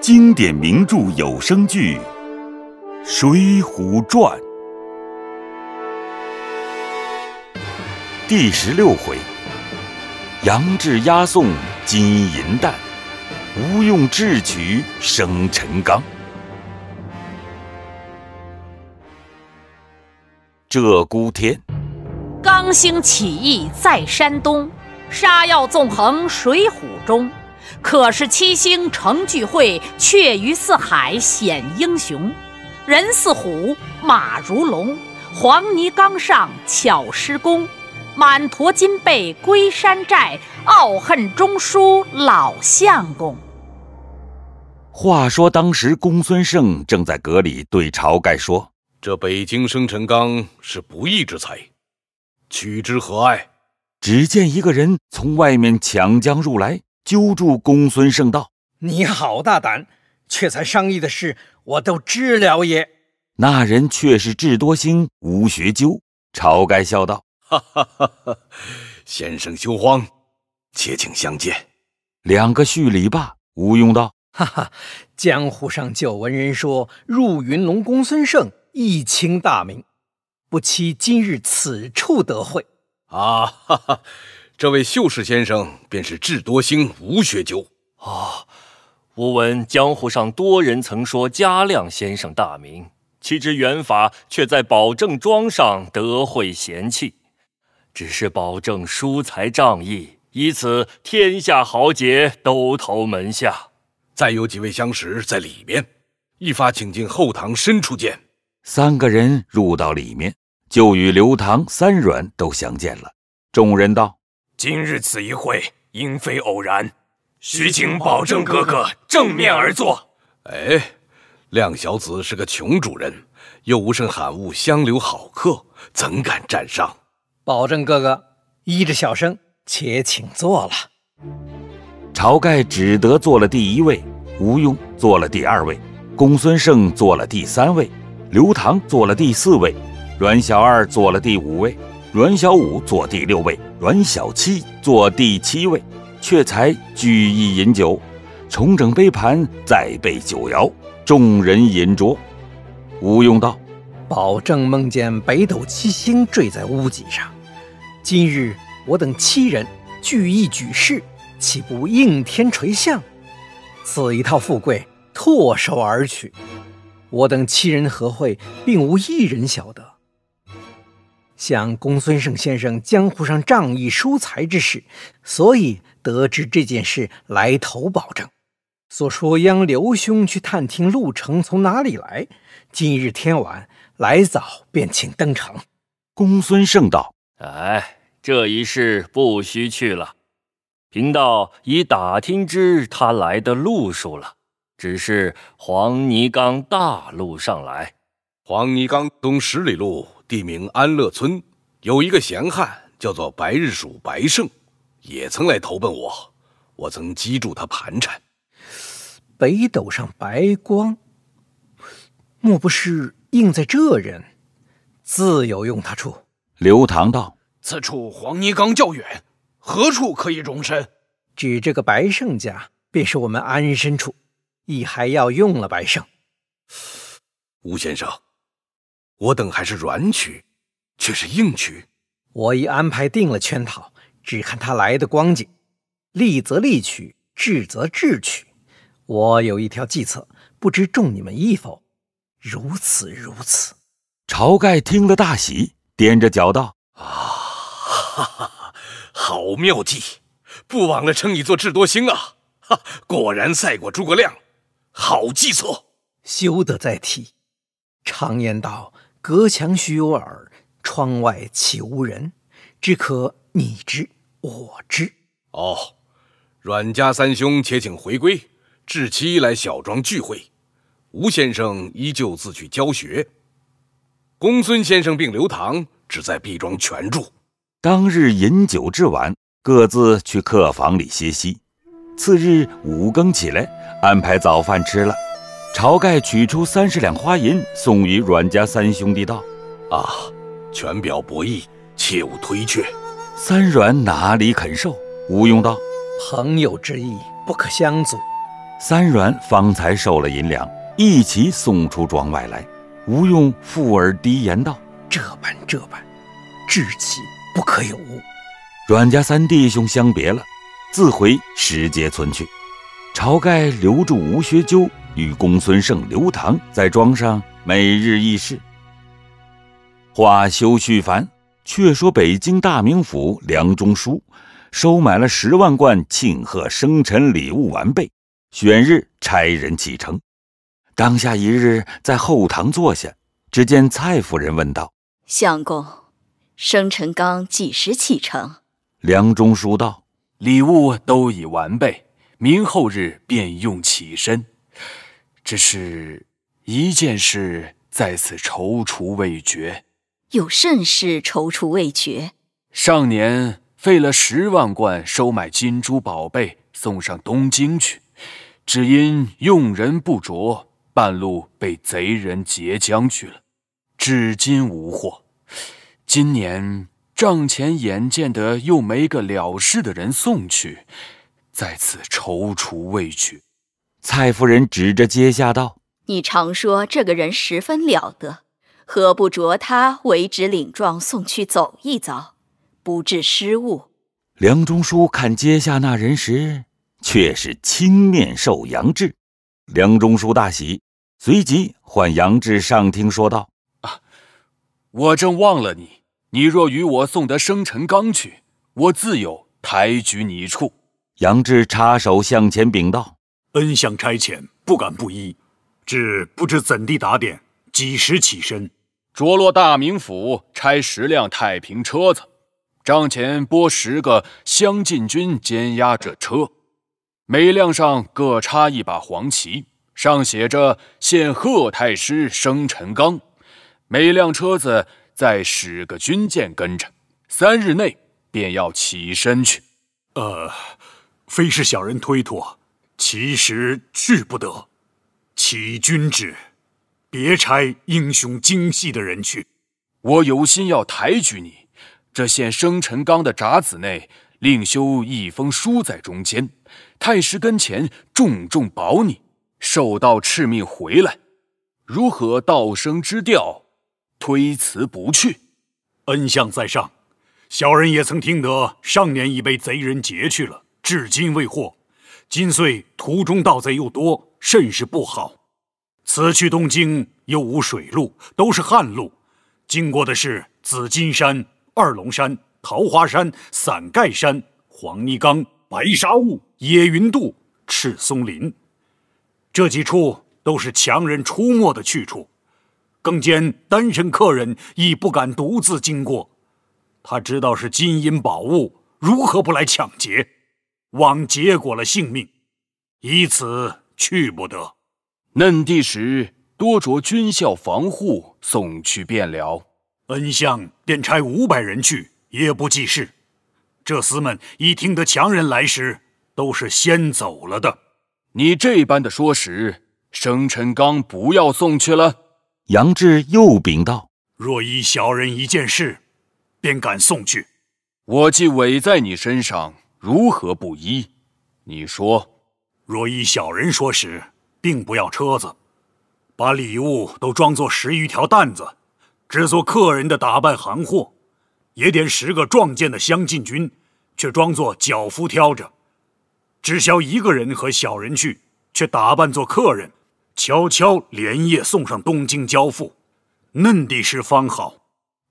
经典名著有声剧《水浒传》第十六回：杨志押送金银弹，吴用智取生辰纲。鹧鸪天。刚兴起义在山东，杀要纵横水浒中。可是七星成聚会，却于四海显英雄。人似虎，马如龙，黄泥冈上巧施功。满驮金贝归山寨，傲恨中书老相公。话说当时公孙胜正在阁里对晁盖说：“这北京生辰纲是不义之财，取之何爱？”只见一个人从外面抢将入来。揪住公孙胜道：“你好大胆！却才商议的事，我都知了也。”那人却是智多星吴学究。晁盖笑道：“ 先生休慌，且请相见。”两个叙礼罢，吴用道：“哈哈，江湖上久闻人说入云龙公孙胜一清大名，不期今日此处得会。”啊哈哈。这位秀士先生便是智多星吴学究啊！吾闻江湖上多人曾说嘉亮先生大名，岂知元法却在保证庄上得会贤气，只是保证疏财仗义，以此天下豪杰都投门下。再有几位相识在里面，一发请进后堂深处见。三个人入到里面，就与刘唐、三阮都相见了。众人道。今日此一会，应非偶然，须请保证哥哥正面而坐。哎，亮小子是个穷主人，又无甚罕物相留好客，怎敢占上？保证哥哥依着小生，且请坐了。晁盖只得坐了第一位，吴用坐了第二位，公孙胜坐了第三位，刘唐坐了第四位，阮小二坐了第五位。阮小五坐第六位，阮小七坐第七位，却才聚意饮酒，重整杯盘，再备酒肴，众人饮酌。吴用道：“保证梦见北斗七星坠在屋脊上。今日我等七人聚义举事，岂不应天垂象？此一套富贵唾手而取。我等七人何会，并无一人晓得。”想公孙胜先生江湖上仗义疏财之事，所以得知这件事来头，保证。所说央刘兄去探听路程从哪里来，今日天晚来早，便请登程。公孙胜道：“哎，这一事不需去了，贫道已打听知他来的路数了，只是黄泥冈大路上来，黄泥冈东十里路。”地名安乐村，有一个闲汉，叫做白日鼠白胜，也曾来投奔我。我曾击住他盘缠。北斗上白光，莫不是应在这人？自有用他处。刘唐道：“此处黄泥冈较远，何处可以容身？指这个白胜家，便是我们安身处。亦还要用了白胜。”吴先生。我等还是软取，却是硬取。我已安排定了圈套，只看他来的光景，利则利取，智则智取。我有一条计策，不知中你们意否？如此如此。晁盖听了大喜，踮着脚道：“啊，哈哈，好妙计，不枉了称你做智多星啊！哈，果然赛过诸葛亮，好计策，休得再提。常言道。”隔墙须有耳，窗外岂无人？只可你知我知。哦，阮家三兄且请回归，至期来小庄聚会。吴先生依旧自去教学。公孙先生并刘唐只在毕庄全住。当日饮酒至晚，各自去客房里歇息。次日五更起来，安排早饭吃了。晁盖取出三十两花银，送与阮家三兄弟道：“啊，全表不义，切勿推却。”三阮哪里肯受？吴用道：“朋友之意，不可相阻。”三阮方才受了银两，一齐送出庄外来。吴用附耳低言道：“这般这般，志气不可有误。”阮家三弟兄相别了，自回石碣村去。晁盖留住吴学究。与公孙胜、刘唐在庄上每日议事。话休絮繁，却说北京大名府梁中书，收买了十万贯庆贺生辰礼物完备，选日差人启程。当下一日在后堂坐下，只见蔡夫人问道：“相公，生辰纲几时启程？”梁中书道：“礼物都已完备，明后日便用起身。”只是一件事在此踌躇未决，有甚事踌躇未决？上年费了十万贯收买金珠宝贝送上东京去，只因用人不着，半路被贼人劫将去了，至今无获。今年帐前眼见得又没个了事的人送去，在此踌躇未决。蔡夫人指着阶下道：“你常说这个人十分了得，何不着他为之领状送去走一遭，不致失误？”梁中书看阶下那人时，却是青面兽杨志。梁中书大喜，随即唤杨志上厅说道：“啊，我正忘了你，你若与我送得生辰纲去，我自有抬举你处。”杨志插手向前禀道。恩相差遣，不敢不依。只不知怎地打点，几时起身？着落大名府，差十辆太平车子，帐前拨十个乡禁军监押着车，每辆上各插一把黄旗，上写着“献贺太师生辰纲”。每辆车子再使个军舰跟着，三日内便要起身去。呃，非是小人推脱。其实去不得，启君旨，别差英雄精细的人去。我有心要抬举你，这现生辰纲的札子内，另修一封书在中间，太师跟前重重保你。受到敕命回来，如何道生之调，推辞不去？恩相在上，小人也曾听得，上年已被贼人劫去了，至今未获。今岁途中盗贼又多，甚是不好。此去东京又无水路，都是旱路，经过的是紫金山、二龙山、桃花山、伞盖山、黄泥冈、白沙坞、野云渡、赤松林，这几处都是强人出没的去处。更兼单身客人亦不敢独自经过，他知道是金银宝物，如何不来抢劫？枉结果了性命，以此去不得。嫩弟时多着军校防护送去汴辽。恩相便差五百人去，也不济事。这厮们一听得强人来时，都是先走了的。你这般的说时，生辰纲不要送去了。杨志又禀道：“若依小人一件事，便敢送去。我既委在你身上。”如何不依？你说，若依小人说时，并不要车子，把礼物都装作十余条担子，只做客人的打扮行货，也点十个壮健的乡禁军，却装作脚夫挑着，只消一个人和小人去，却打扮做客人，悄悄连夜送上东京交付，嫩地是方好。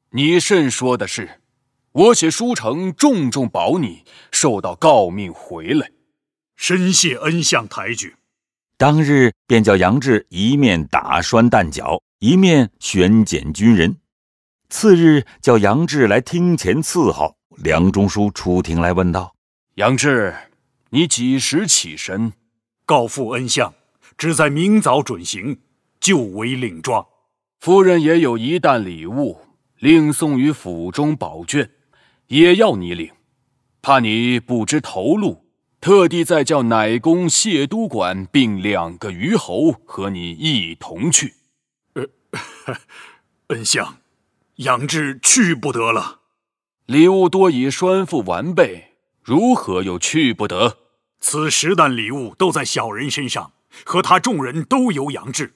你甚说的是？我写书呈，重重保你受到诰命回来，深谢恩相抬举。当日便叫杨志一面打拴弹脚，一面选拣军人。次日叫杨志来厅前伺候。梁中书出庭来问道：“杨志，你几时起身？告父恩相，只在明早准行，就为领状。夫人也有一担礼物，另送于府中宝卷。也要你领，怕你不知头路，特地再叫奶公谢都管并两个虞侯和你一同去。呃，恩相，杨志去不得了。礼物多已拴付完备，如何又去不得？此十担礼物都在小人身上，和他众人都由杨志。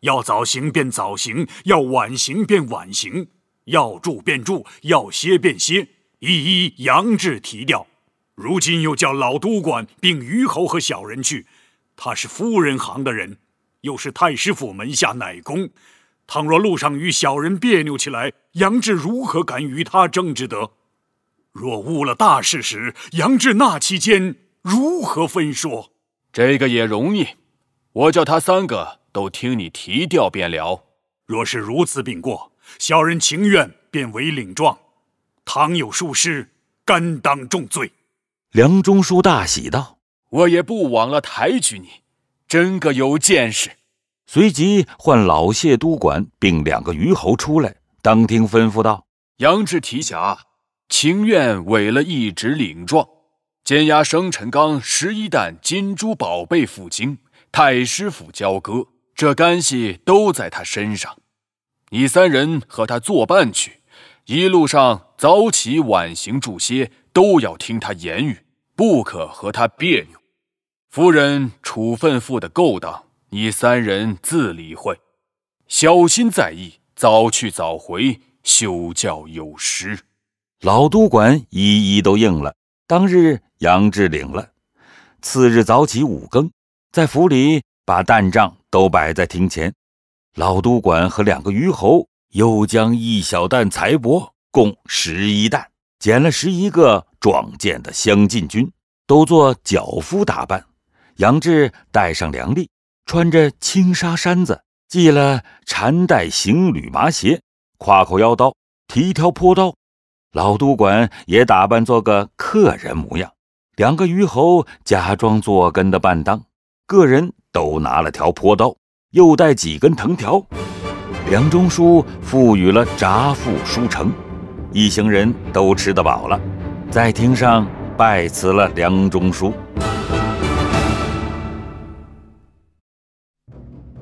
要早行便早行，要晚行便晚行，要住便住，要歇便歇。第一，杨志提调，如今又叫老都管并虞侯和小人去。他是夫人行的人，又是太师府门下奶公。倘若路上与小人别扭起来，杨志如何敢与他争之得？若误了大事时，杨志那期间如何分说？这个也容易，我叫他三个都听你提调便了。若是如此禀过，小人情愿便为领状。倘有疏失，甘当重罪。梁中书大喜道：“我也不枉了抬举你，真个有见识。”随即唤老谢督管并两个虞侯出来，当庭吩咐道：“杨志提辖，情愿委了一纸领状，兼押生辰纲十一担金珠宝贝赴京，太师府交割，这干系都在他身上。你三人和他作伴去，一路上。”早起晚行住歇，都要听他言语，不可和他别扭。夫人处分妇的勾当，你三人自理会，小心在意，早去早回，休教有失。老督管一一都应了。当日杨志领了，次日早起五更，在府里把担帐都摆在厅前，老督管和两个虞侯又将一小担财帛。共十一担，捡了十一个壮健的乡禁军，都做脚夫打扮。杨志带上粮币，穿着青纱衫子，系了缠带行履麻鞋，挎口腰刀，提条坡刀。老都管也打扮做个客人模样，两个虞侯假装做跟的伴当，个人都拿了条坡刀，又带几根藤条。梁中书赋予了札付书城。一行人都吃得饱了，在厅上拜辞了梁中书。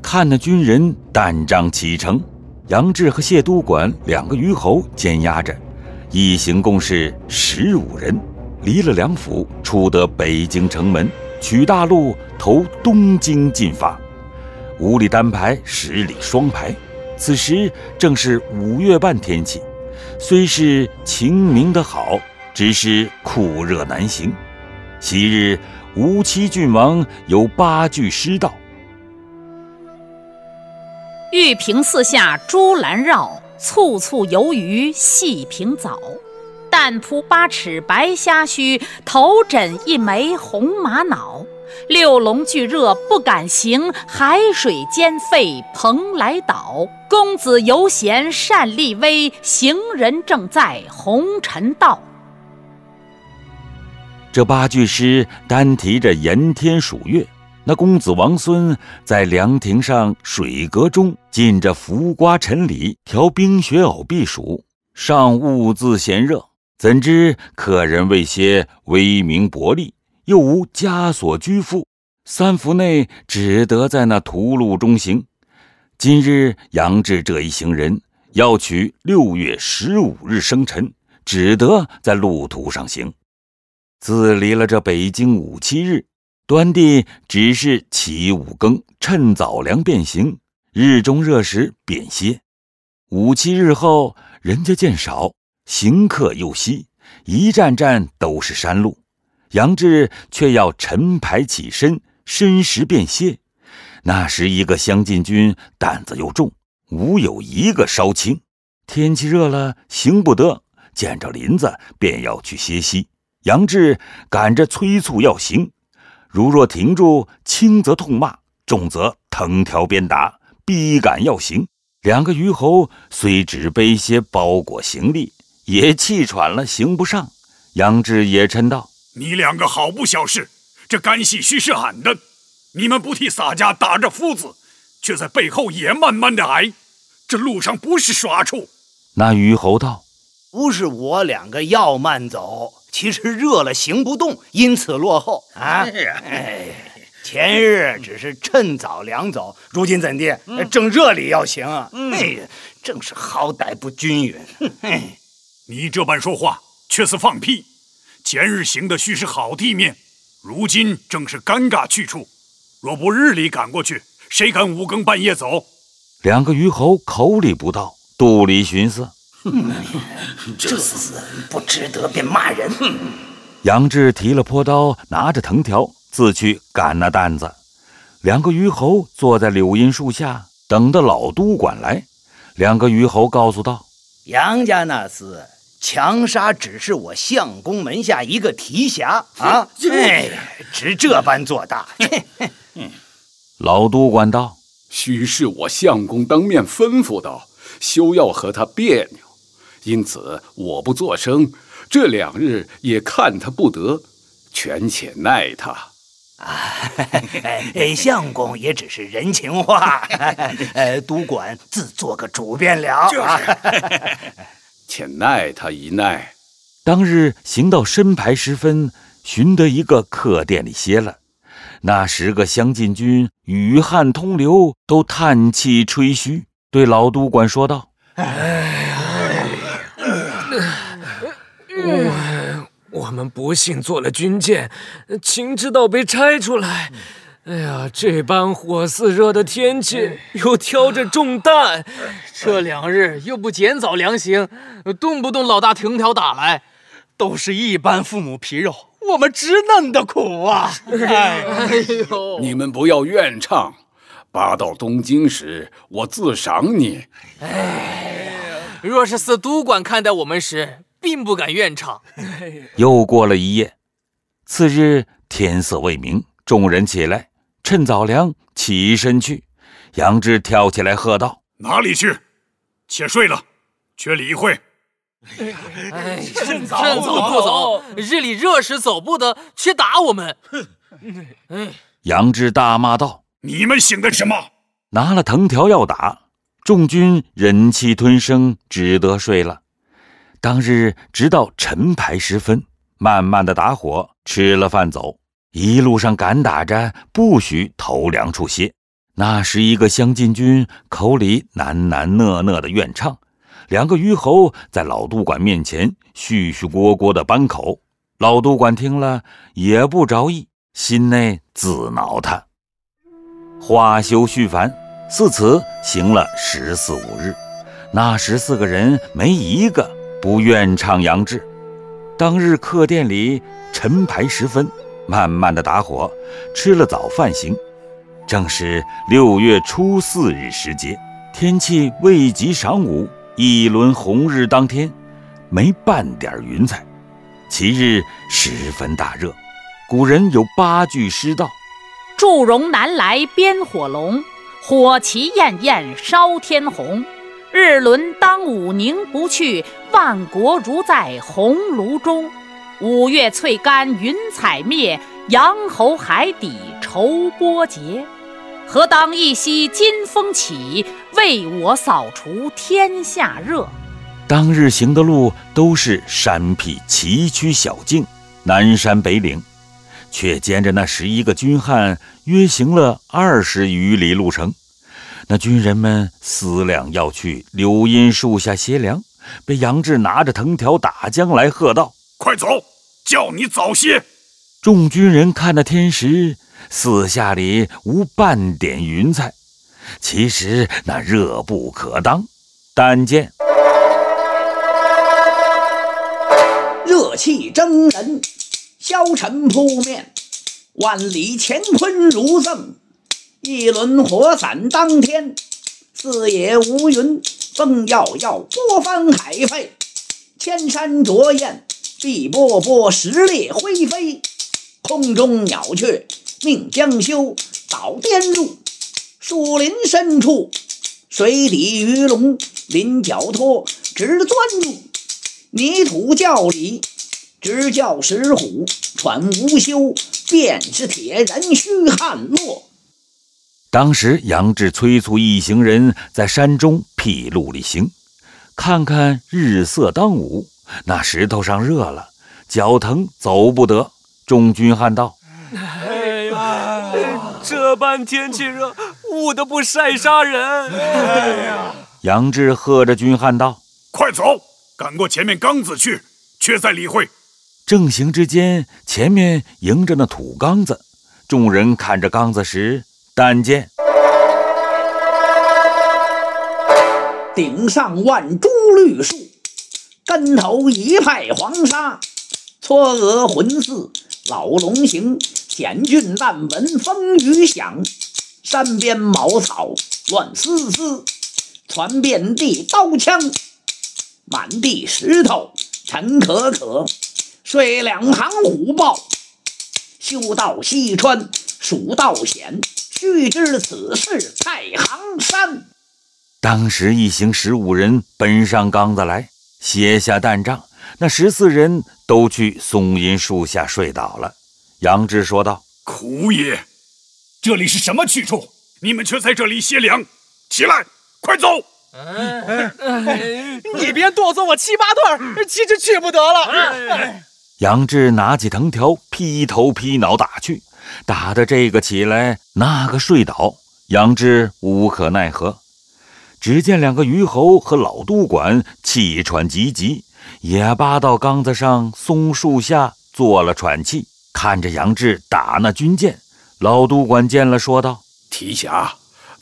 看那军人担仗启程，杨志和谢都管两个虞侯监押着，一行共是十五人，离了梁府，出得北京城门，取大路投东京进发。五里单排，十里双排。此时正是五月半天气。虽是晴明的好，只是酷热难行。昔日吴七郡王有八句诗道：“玉屏四下朱栏绕，簇簇游鱼戏萍藻。淡铺八尺白虾须，头枕一枚红玛瑙。”六龙聚热不敢行，海水间沸蓬莱岛。公子游闲善立威，行人正在红尘道。这八句诗单提着炎天暑月，那公子王孙在凉亭上、水阁中，浸着浮瓜沉李，调冰雪藕避暑。尚兀自嫌热，怎知客人为些微名薄利？又无枷锁拘缚，三府内只得在那途路中行。今日杨志这一行人要取六月十五日生辰，只得在路途上行。自离了这北京五七日，端地只是起五更，趁早凉便行；日中热时便歇。五七日后，人家渐少，行客又稀，一站站都是山路。杨志却要陈排起身，身时便歇。那时一个乡禁军胆子又重，无有一个稍轻。天气热了，行不得，见着林子便要去歇息。杨志赶着催促要行，如若停住，轻则痛骂，重则藤条鞭打，逼赶要行。两个虞侯虽只背些包裹行李，也气喘了，行不上。杨志也嗔道。你两个好不小事，这干系须是俺的。你们不替洒家打着夫子，却在背后也慢慢的挨，这路上不是耍处。那虞侯道：“不是我两个要慢走，其实热了行不动，因此落后。”啊，前日只是趁早凉走，如今怎地正热里要行？呀，正是好歹不均匀。你这般说话，却是放屁。前日行的须是好地面，如今正是尴尬去处。若不日里赶过去，谁敢五更半夜走？两个虞侯口里不道，肚里寻思：这死人不值得，便骂人。杨志提了坡刀，拿着藤条，自去赶那担子。两个虞侯坐在柳荫树下，等到老督管来，两个虞侯告诉道：“杨家那厮。”强杀只是我相公门下一个提辖啊！哎，只这般做大。老都管道：“许是我相公当面吩咐的，休要和他别扭，因此我不作声。这两日也看他不得，权且耐他。”啊，相公也只是人情话。呃，都管自做个主便了啊。且耐他一耐。当日行到深牌时分，寻得一个客店里歇了。那十个乡进军与汗通流，都叹气吹嘘，对老都管说道：“哎呀，我我们不幸做了军舰，秦之道被拆出来。”哎呀，这般火似热的天气，又挑着重担，这两日又不减早凉行，动不动老大藤条打来，都是一般父母皮肉，我们直嫩的苦啊！哎呦，你们不要怨唱，八到东京时，我自赏你。哎呀，若是四都管看待我们时，并不敢怨唱。又过了一夜，次日天色未明，众人起来。趁早凉，起身去。杨志跳起来，喝道：“哪里去？且睡了，去理会。”哎呀，哎，趁早，趁早不走，日里热时走不得，却打我们！哼！杨志大骂道：“你们醒的什么？拿了藤条要打！”众军忍气吞声，只得睡了。当日直到晨牌时分，慢慢的打火，吃了饭走。一路上敢打着，不许投梁处歇。那时一个乡禁军口里喃喃讷讷的怨唱，两个虞侯在老督管面前絮絮聒聒的扳口。老督管听了也不着意，心内自恼他。话休絮烦，自此行了十四五日，那十四个人没一个不愿唱杨志。当日客店里陈牌时分。慢慢的打火，吃了早饭行。正是六月初四日时节，天气未及晌午，一轮红日当天，没半点云彩。其日十分大热，古人有八句诗道：“祝融南来鞭火龙，火旗焰焰烧天红。日轮当午凝不去，万国如在红炉中。”五月翠干云彩灭，阳侯海底愁波结。何当一息金风起，为我扫除天下热。当日行的路都是山僻崎岖小径，南山北岭，却兼着那十一个军汉，约行了二十余里路程。那军人们思量要去柳荫树下歇凉，被杨志拿着藤条打将来，喝道。快走！叫你早些。众军人看着天时，四下里无半点云彩。其实那热不可当，但见热气蒸人，消尘扑面，万里乾坤如赠，一轮火伞当天，四野无云，风耀耀，波翻海沸，千山着焰。碧波波，石裂灰飞；空中鸟雀命将休。倒颠入树林深处，水底鱼龙鳞角拖，直钻入泥土窖里。直叫石虎喘无休，便是铁人须汗落。当时杨志催促一行人在山中僻路里行，看看日色当午。那石头上热了，脚疼，走不得。众军汉道：“哎呀，这般天气热，捂得不晒杀人！”哎呀，杨志喝着军汉道：“快走，赶过前面缸子去，却再理会。”正行之间，前面迎着那土缸子，众人看着缸子时，但见顶上万株绿树。跟头一派黄沙，嵯额魂似老龙行，险峻但闻风雨响，山边茅草乱丝丝，传遍地刀枪，满地石头陈可可，睡两行虎豹。修道西川蜀道险，须知此事太行山。当时一行十五人奔上冈子来。歇下担仗，那十四人都去松阴树下睡倒了。杨志说道：“苦也，这里是什么去处？你们却在这里歇凉。起来，快走！你别剁走我七八段，简直去不得了。”杨志拿起藤条，劈头劈脑打去，打的这个起来，那个睡倒。杨志无可奈何。只见两个虞侯和老督管气喘急急，也扒到缸子上松树下坐了喘气，看着杨志打那军舰。老督管见了，说道：“提辖，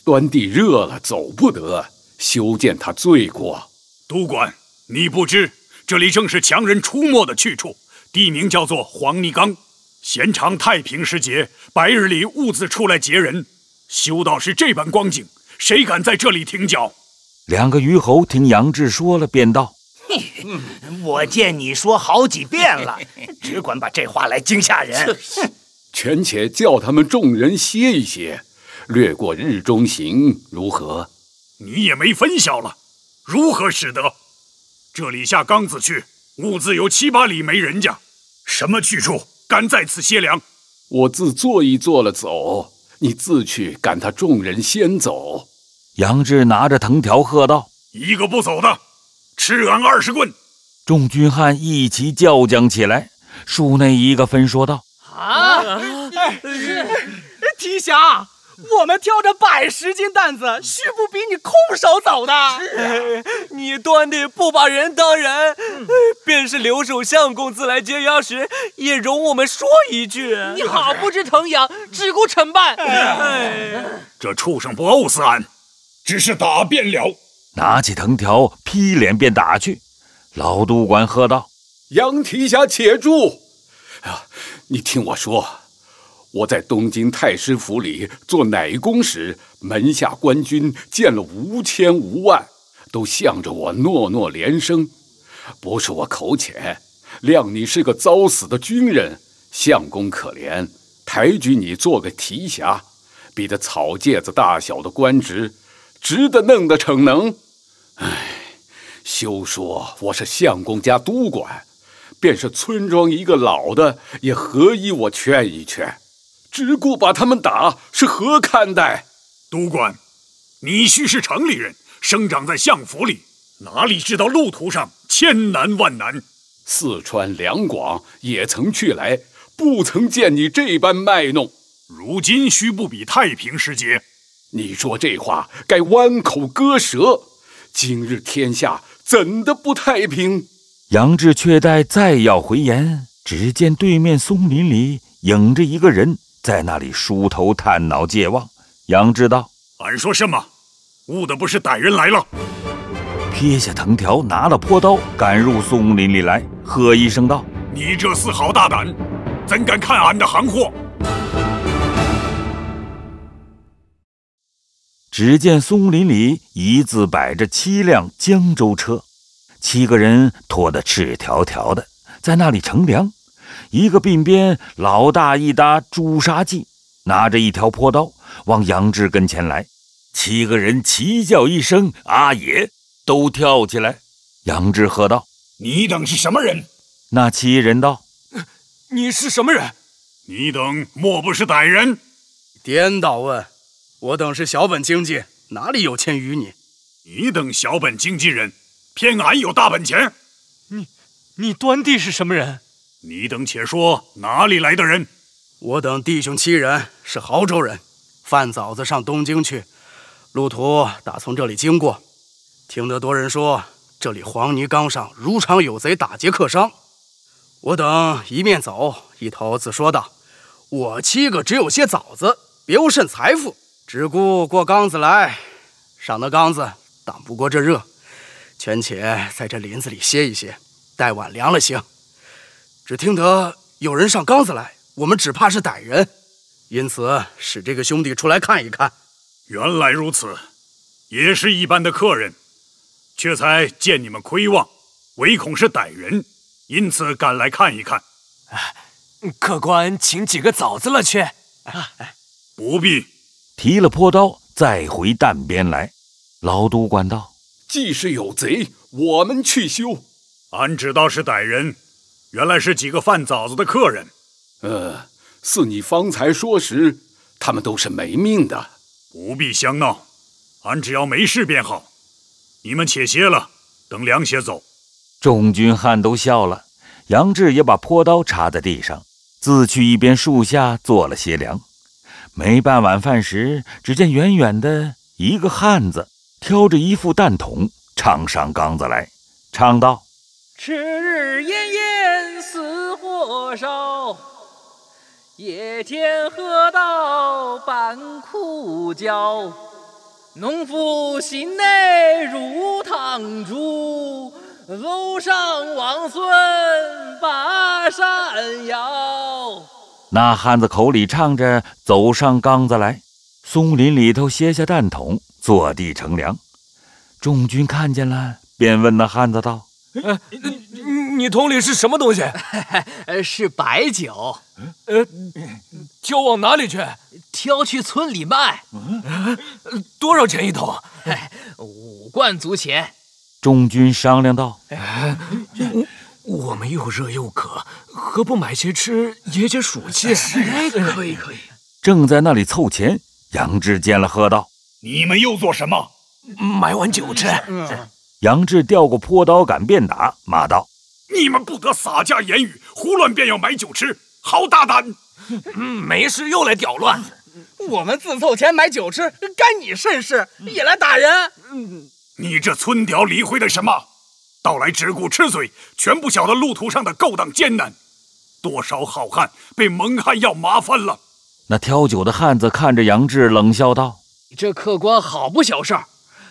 端地热了，走不得，修建他罪过。督管，你不知，这里正是强人出没的去处，地名叫做黄泥冈。闲常太平时节，白日里兀自出来劫人，修道是这般光景。”谁敢在这里停脚？两个虞侯听杨志说了，便道：“ 我见你说好几遍了，只管把这话来惊吓人。权且叫他们众人歇一歇，略过日中行如何？你也没分晓了，如何使得？这里下冈子去，兀自有七八里没人家，什么去处？敢在此歇凉？我自坐一坐了走，你自去赶他众人先走。”杨志拿着藤条喝道：“一个不走的，吃俺二十棍！”众军汉一齐叫将起来。树内一个分说道：“啊，提辖，我们挑着百十斤担子，须不比你空手走的。你端的不把人当人，便是留守相公自来接押时，也容我们说一句。你好不知疼痒，只顾成办。这畜生不殴死俺！”只是打遍了，拿起藤条劈脸便打去。老督管喝道：“杨提辖，且住！啊，你听我说，我在东京太师府里做奶工时，门下官军见了无千无万，都向着我诺诺连声。不是我口浅，谅你是个遭死的军人，相公可怜，抬举你做个提辖，比这草芥子大小的官职。”值得弄得逞能，哎，休说我是相公家督管，便是村庄一个老的，也何以我劝一劝，只顾把他们打，是何看待？督管，你须是城里人，生长在相府里，哪里知道路途上千难万难？四川两广也曾去来，不曾见你这般卖弄。如今须不比太平时节。你说这话该弯口割舌，今日天下怎的不太平？杨志却待再要回言，只见对面松林里影着一个人在那里梳头探脑借望。杨志道：“俺说什么？误的不是歹人来了。”撇下藤条，拿了坡刀，赶入松林里来，喝一声道：“你这厮好大胆，怎敢看俺的行货？”只见松林里一字摆着七辆江州车，七个人拖得赤条条的，在那里乘凉。一个鬓边老大一搭朱砂髻，拿着一条破刀往杨志跟前来。七个人齐叫一声“阿爷”，都跳起来。杨志喝道：“你等是什么人？”那七人道：“你是什么人？你等莫不是歹人？”颠倒问。我等是小本经济，哪里有钱与你？你等小本经济人，偏俺有大本钱。你、你端地是什么人？你等且说哪里来的人？我等弟兄七人是亳州人，贩枣子上东京去，路途打从这里经过，听得多人说这里黄泥冈上如常有贼打劫客商，我等一面走，一头自说道：我七个只有些枣子，别无甚财富。只顾过缸子来，赏得缸子挡不过这热，权且在这林子里歇一歇，待晚凉了行。只听得有人上缸子来，我们只怕是歹人，因此使这个兄弟出来看一看。原来如此，也是一般的客人，却才见你们窥望，唯恐是歹人，因此赶来看一看。客官，请几个枣子了去。不必。提了坡刀，再回担边来。老都管道：“既是有贼，我们去修。俺只道是歹人，原来是几个饭枣子的客人。呃，似你方才说时，他们都是没命的，不必相闹。俺只要没事便好。你们且歇了，等凉些走。”众军汉都笑了，杨志也把坡刀插在地上，自去一边树下坐了些凉。没办晚饭时，只见远远的一个汉子挑着一副担桶唱上缸子来，唱道：“赤日炎炎似火烧，野田禾稻半枯焦。农夫心内如汤煮，楼上王孙把扇摇。”那汉子口里唱着：“走上岗子来，松林里头歇下蛋桶，坐地乘凉。”众军看见了，便问那汉子道：“呃，你桶里是什么东西？呃，是白酒。呃，就往哪里去？挑去村里卖。多少钱一桶？五贯足钱。”众军商量道：“哎，我们又热又渴，何不买些吃，解解暑气？可以，可以。正在那里凑钱，杨志见了，喝道：“你们又做什么？买碗酒吃！”杨志调过坡刀杆便打，骂道：“你们不得洒家言语，胡乱便要买酒吃，好大胆！没事又来刁乱。我们自凑钱买酒吃，干你甚事？也来打人？你这村屌理会的什么？”到来只顾吃嘴，全不晓得路途上的勾当艰难，多少好汉被蒙汗药麻翻了。那挑酒的汉子看着杨志，冷笑道：“你这客官好不小事，儿，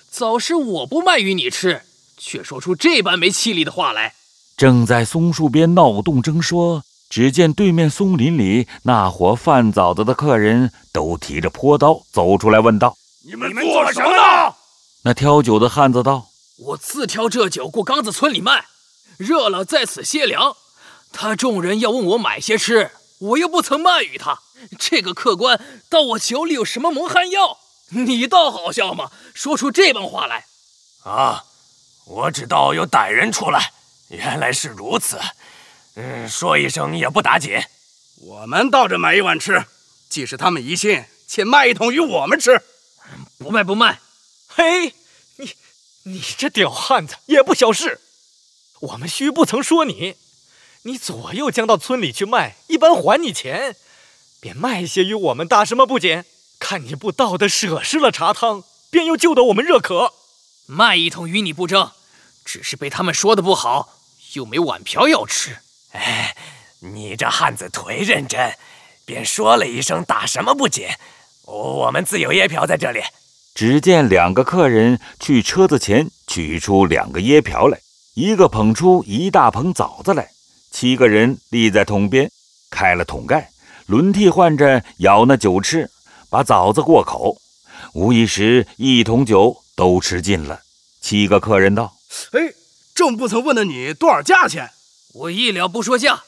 早是我不卖与你吃，却说出这般没气力的话来。”正在松树边闹动争说，只见对面松林里那伙贩枣子的客人都提着坡刀走出来问道：“你们做什么？”那挑酒的汉子道。我自挑这酒过刚子村里卖，热了在此歇凉。他众人要问我买些吃，我又不曾卖与他。这个客官到我酒里有什么蒙汗药？你倒好笑嘛，说出这般话来。啊，我只道有歹人出来，原来是如此。嗯，说一声也不打紧。我们倒着买一碗吃，既是他们疑心，且卖一桶与我们吃。不卖不卖，嘿。你这屌汉子也不小事，我们须不曾说你。你左右将到村里去卖，一般还你钱，便卖些与我们，打什么不紧？看你不道德，舍失了茶汤，便又救得我们热渴，卖一桶与你不争，只是被他们说的不好，又没碗瓢要吃。哎，你这汉子忒认真，便说了一声打什么不紧，我我们自有椰瓢在这里。只见两个客人去车子前取出两个椰瓢来，一个捧出一大捧枣子来。七个人立在桶边，开了桶盖，轮替换着舀那酒吃，把枣子过口，无一时一桶酒都吃尽了。七个客人道：“哎，正不曾问的你多少价钱，我一两不说价，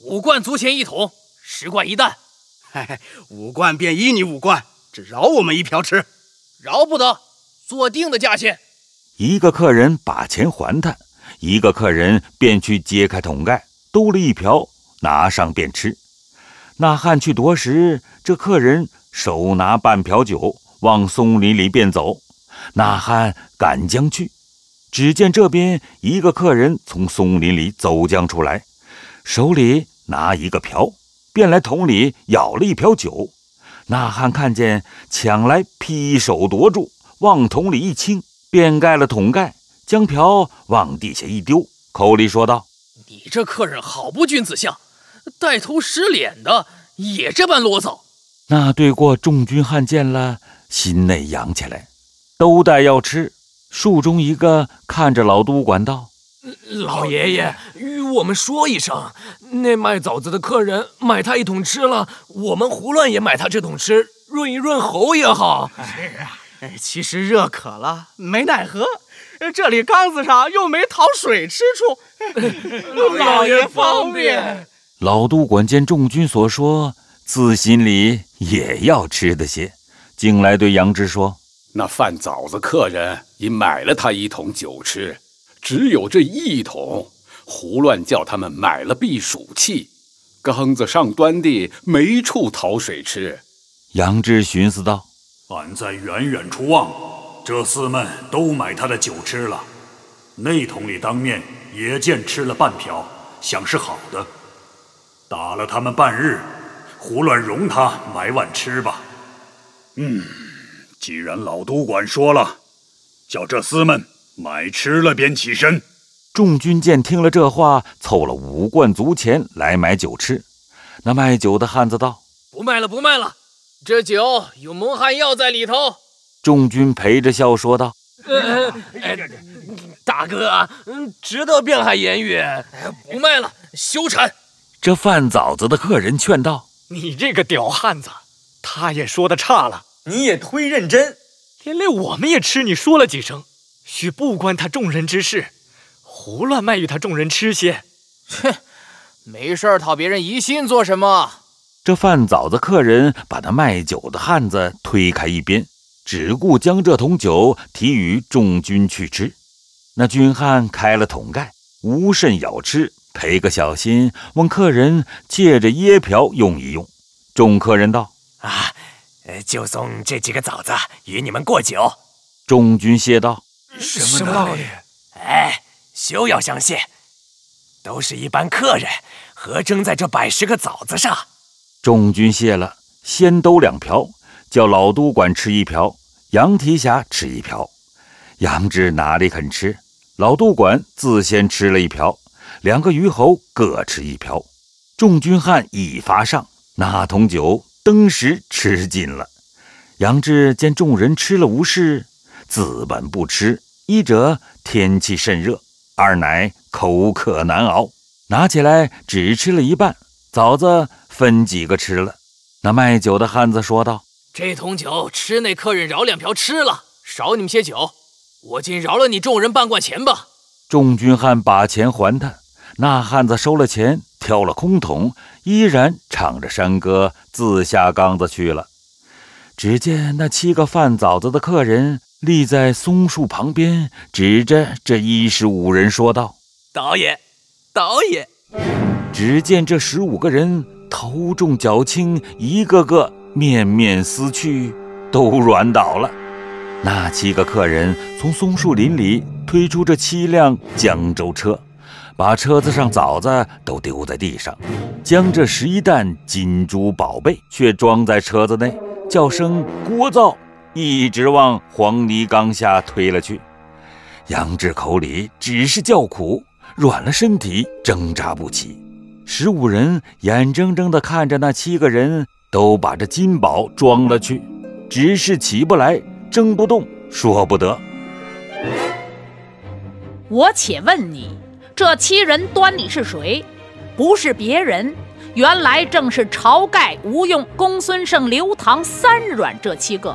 五贯足钱一桶，十贯一担。嘿嘿，五贯便依你五贯，只饶我们一瓢吃。”饶不得，做定的价钱。一个客人把钱还他，一个客人便去揭开桶盖，兜了一瓢，拿上便吃。那汉去夺食，这客人手拿半瓢酒，往松林里便走。那汉赶将去，只见这边一个客人从松林里走将出来，手里拿一个瓢，便来桶里舀了一瓢酒。那汉看见抢来，劈手夺住，往桶里一倾，便盖了桶盖，将瓢往地下一丢，口里说道：“你这客人好不君子相，带头使脸的也这般啰嗦。”那对过众军汉见了，心内扬起来，都带要吃。树中一个看着老都管道。老爷爷，与我们说一声，那卖枣子的客人买他一桶吃了，我们胡乱也买他这桶吃，润一润喉也好。是啊，哎，其实热渴了，没奈何，这里缸子上又没讨水吃处。老爷方便。老督管见众军所说，自心里也要吃得些，竟来对杨志说：“那贩枣子客人已买了他一桶酒吃。”只有这一桶，胡乱叫他们买了避暑器，缸子上端地，没处讨水吃。杨志寻思道：“俺在远远处望，这厮们都买他的酒吃了。那桶里当面也见吃了半瓢，想是好的。打了他们半日，胡乱容他买碗吃吧。嗯，既然老都管说了，叫这厮们。”买吃了便起身。众军见听了这话，凑了五贯足钱来买酒吃。那卖酒的汉子道：“不卖了，不卖了，这酒有蒙汗药在里头。”众军陪着笑说道：“大哥，嗯，值得辨海言语，不卖了，休缠。”这贩枣子的客人劝道：“你这个屌汉子，他也说的差了，你也忒认真，连累我们也吃你说了几声。”须不关他众人之事，胡乱卖与他众人吃些。哼，没事儿讨别人疑心做什么？这饭枣子客人把那卖酒的汉子推开一边，只顾将这桶酒提与众军去吃。那军汉开了桶盖，无甚咬吃，赔个小心，问客人借着椰瓢用一用。众客人道：“啊，就送这几个枣子与你们过酒。”众军谢道。什么道理？哎，休要相信，都是一班客人，何争在这百十个枣子上？众军谢了，先兜两瓢，叫老都管吃一瓢，杨提辖吃一瓢。杨志哪里肯吃？老都管自先吃了一瓢，两个虞侯各吃一瓢。众军汉一发上那桶酒，登时吃尽了。杨志见众人吃了无事，自本不吃。一者天气甚热，二乃口渴难熬，拿起来只吃了一半枣子，分几个吃了。那卖酒的汉子说道：“这桶酒吃，那客人饶两瓢吃了，少你们些酒，我竟饶了你众人半贯钱吧。”众军汉把钱还他，那汉子收了钱，挑了空桶，依然唱着山歌自下缸子去了。只见那七个贩枣子的客人。立在松树旁边，指着这一十五人说道：“导演，导演！”只见这十五个人头重脚轻，一个个面面思去，都软倒了。那七个客人从松树林里推出这七辆江州车，把车子上枣子都丢在地上，将这十一担金珠宝贝却装在车子内，叫声聒噪。一直往黄泥缸下推了去，杨志口里只是叫苦，软了身体，挣扎不起。十五人眼睁睁地看着那七个人都把这金宝装了去，只是起不来，争不动，说不得。我且问你，这七人端你是谁？不是别人，原来正是晁盖、吴用、公孙胜、刘唐、三阮这七个。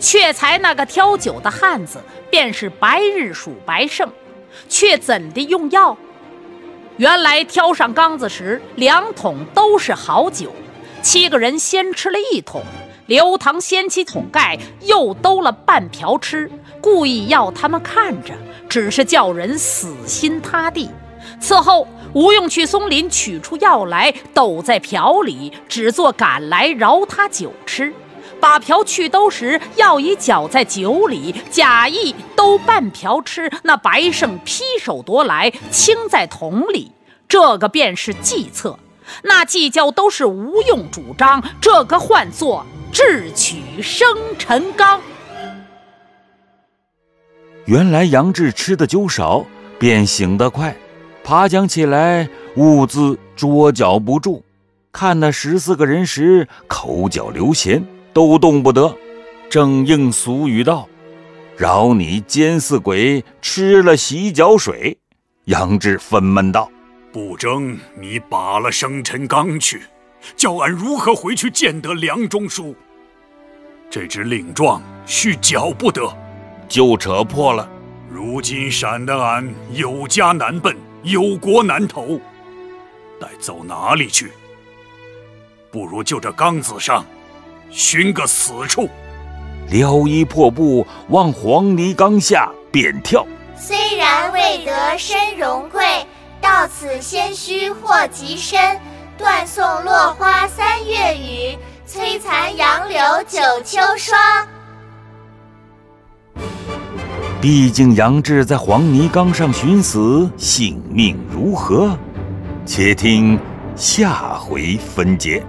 却才那个挑酒的汉子，便是白日鼠白胜。却怎地用药？原来挑上缸子时，两桶都是好酒。七个人先吃了一桶，刘唐掀起桶盖，又兜了半瓢吃，故意要他们看着，只是叫人死心塌地。此后，吴用去松林取出药来，抖在瓢里，只做赶来饶他酒吃。把瓢去兜时，要以脚在酒里，假意兜半瓢吃，那白胜劈手夺来，倾在桶里。这个便是计策，那计较都是无用主张。这个唤作智取生辰纲。原来杨志吃的酒少，便醒得快，爬将起来，兀自捉脚不住。看那十四个人时，口角流涎。都动不得，正应俗语道：“饶你奸似鬼，吃了洗脚水。”杨志愤懑道：“不争你把了生辰纲去，叫俺如何回去见得梁中书？这只令状续缴不得，就扯破了。如今闪得俺有家难奔，有国难投，待走哪里去？不如就这缸子上。”寻个死处，撩衣破布，往黄泥冈下便跳。虽然未得身荣贵，到此先须祸及身。断送落花三月雨，摧残杨柳九秋霜。毕竟杨志在黄泥冈上寻死，性命如何？且听下回分解。